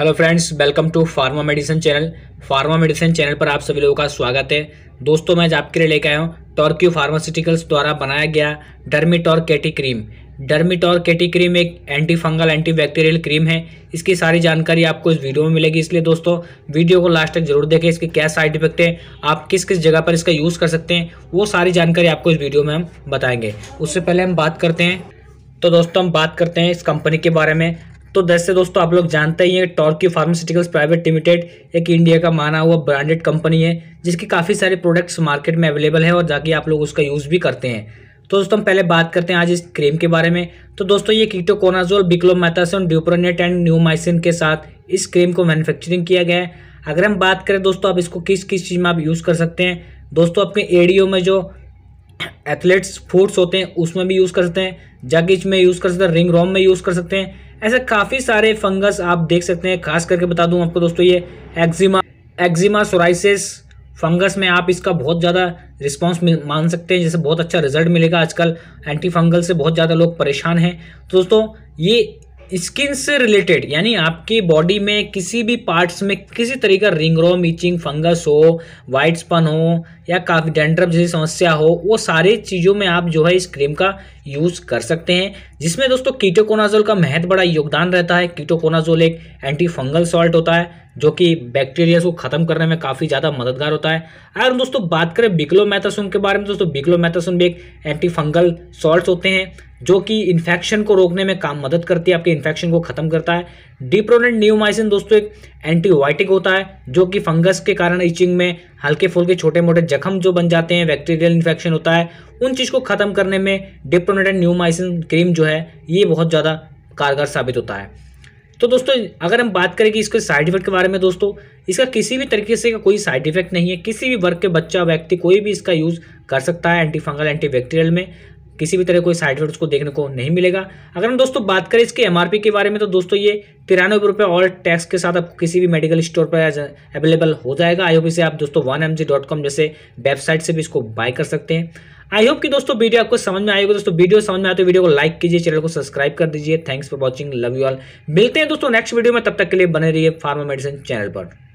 hello friends welcome to pharma medicine channel pharma medicine channel पर आप सभी लोगों का स्वागत है दोस्तों मैं आज आपके लिए लेकर आया हूँ टॉर्क्यू फार्मास्यूटिकल्स द्वारा बनाया गया Dermitor KT cream Dermitor KT cream एक anti fungal anti bacterial cream है इसकी सारी जानकारी आपको इस वीडियो में मिलेगी इसलिए दोस्तों वीडियो को लास्ट तक जरूर देखें इसके क्या साइड इफेक्ट हैं आप किस किस जगह पर इसका यूज़ कर सकते हैं वो सारी जानकारी आपको इस वीडियो में हम बताएंगे उससे पहले हम बात करते हैं तो दोस्तों हम बात करते हैं इस कंपनी के बारे में तो जैसे दोस्तों आप लोग जानते ही हैं टॉर्की फार्मास्यूटिकल्स प्राइवेट लिमिटेड एक इंडिया का माना हुआ ब्रांडेड कंपनी है जिसके काफ़ी सारे प्रोडक्ट्स मार्केट में अवेलेबल है और जाके आप लोग उसका यूज़ भी करते हैं तो दोस्तों हम पहले बात करते हैं आज इस क्रीम के बारे में तो दोस्तों ये ketoconazole beclomethasone dipropionate and neomycin के साथ इस क्रीम को मैन्युफैक्चरिंग किया गया है अगर हम बात करें दोस्तों आप इसको किस किस चीज़ में आप यूज़ कर सकते हैं दोस्तों आपके एडियो में जो एथलेट्स फूड्स होते हैं उसमें भी यूज़ कर सकते हैं जग इसमें यूज़ कर सकते हैं रिंग रोम में यूज़ कर सकते हैं ऐसे काफ़ी सारे फंगस आप देख सकते हैं खास करके बता दूं आपको दोस्तों ये एक्जिमा एक्जिमा सोराइसिस फंगस में आप इसका बहुत ज़्यादा रिस्पांस मान सकते हैं जैसे बहुत अच्छा रिजल्ट मिलेगा आजकल एंटी फंगल से बहुत ज़्यादा लोग परेशान हैं तो दोस्तों ये स्किन से रिलेटेड यानी आपकी बॉडी में किसी भी पार्ट्स में किसी तरीके का रिंगरोम इचिंग फंगस हो वाइट स्पन हो या काफ़ी डेंड्रफ जैसी समस्या हो वो सारे चीज़ों में आप जो है इस क्रीम का यूज़ कर सकते हैं जिसमें दोस्तों कीटोकोनाजोल का महत्व बड़ा योगदान रहता है कीटोकोनाजोल एक एंटी फंगल सॉल्ट होता है जो कि बैक्टीरिया को खत्म करने में काफ़ी ज़्यादा मददगार होता है अगर दोस्तों बात करें बिक्लोमैथासोन के बारे में दोस्तों बिक्लोमैथासोन भी एक एंटी फंगल सॉल्ट होते हैं जो कि इन्फेक्शन को रोकने में काम मदद करती है आपके इन्फेक्शन को खत्म करता है डिप्रोनेंट न्यूमाइसिन दोस्तों एक एंटीबायोटिक होता है जो कि फंगस के कारण इचिंग में हल्के फुल्के छोटे मोटे जख्म जो बन जाते हैं बैक्टीरियल इन्फेक्शन होता है उन चीज़ को ख़त्म करने में डिप्रोनेट एंड न्यूमाइसिन क्रीम जो है ये बहुत ज़्यादा कारगर साबित होता है तो दोस्तों अगर हम बात करें कि इसके साइड इफेक्ट के बारे में दोस्तों इसका किसी भी तरीके से कोई साइड इफेक्ट नहीं है किसी भी वर्ग के बच्चा व्यक्ति कोई भी इसका यूज़ कर सकता है एंटी फंगल में किसी भी तरह कोई साइड इफेक्ट उसको देखने को नहीं मिलेगा अगर हम दोस्तों बात करें इसके एमआरपी के बारे में तो दोस्तों ये तिरानवे रुपये और टैक्स के साथ आपको किसी भी मेडिकल स्टोर पर अवेलेबल हो जाएगा आई होप इसे आप दोस्तों वन जैसे वेबसाइट से भी इसको बाय कर सकते हैं आई होप कि दोस्तों वीडियो आपको समझ में आएगा दोस्तों वीडियो समझ में आए तो वीडियो को लाइक कीजिए चैनल को सब्सक्राइब कर दीजिए thanks for watching love you all मिलते हैं दोस्तों नेक्स्ट वीडियो में तब तक के लिए बने रहिए फार्मा मेडिसिन चैनल पर